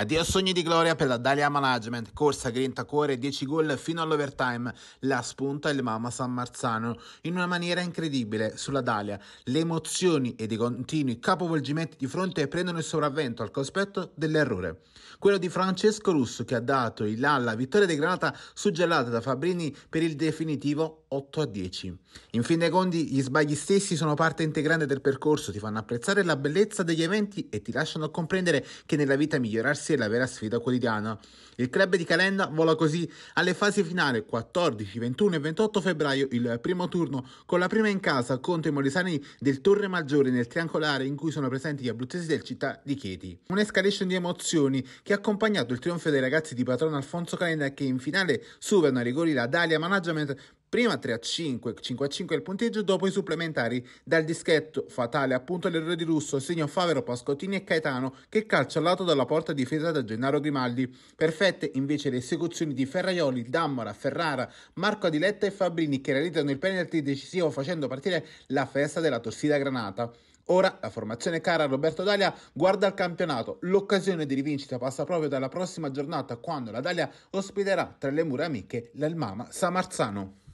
Addio sogni di gloria per la Dalia Management, corsa grinta cuore, 10 gol fino all'overtime, la spunta il Mama San Marzano in una maniera incredibile sulla Dalia. Le emozioni ed i continui capovolgimenti di fronte prendono il sopravvento al cospetto dell'errore. Quello di Francesco Russo che ha dato il là alla vittoria di Granata suggellata da Fabrini per il definitivo 8 a 10. In fin dei conti gli sbagli stessi sono parte integrante del percorso, ti fanno apprezzare la bellezza degli eventi e ti lasciano comprendere che nella vita migliorarsi è la vera sfida quotidiana. Il club di Calenda vola così alle fasi finali 14, 21 e 28 febbraio il primo turno con la prima in casa contro i molisani del Torre Maggiore nel triangolare in cui sono presenti gli abruzzesi del città di Chieti. Un'escalation di emozioni che ha accompagnato il trionfo dei ragazzi di patrono Alfonso Calenda che in finale superano ai rigori la Dalia Management prima 3 a 5, 5 a 5 il punteggio, dopo i supplementari dal dischetto fatale appunto l'errore di Russo segno Favero, Pascottini e Caetano che calcia lato dalla porta difesa da Gennaro Grimaldi, perfette invece le esecuzioni di Ferraioli, Dammara, Ferrara, Marco Adiletta e Fabrini che realizzano il penalty decisivo facendo partire la festa della Torsida Granata. Ora la formazione cara Roberto Dalia guarda al campionato. L'occasione di rivincita passa proprio dalla prossima giornata quando la Dalia ospiterà tra le mura amiche l'Elmama Samarzano.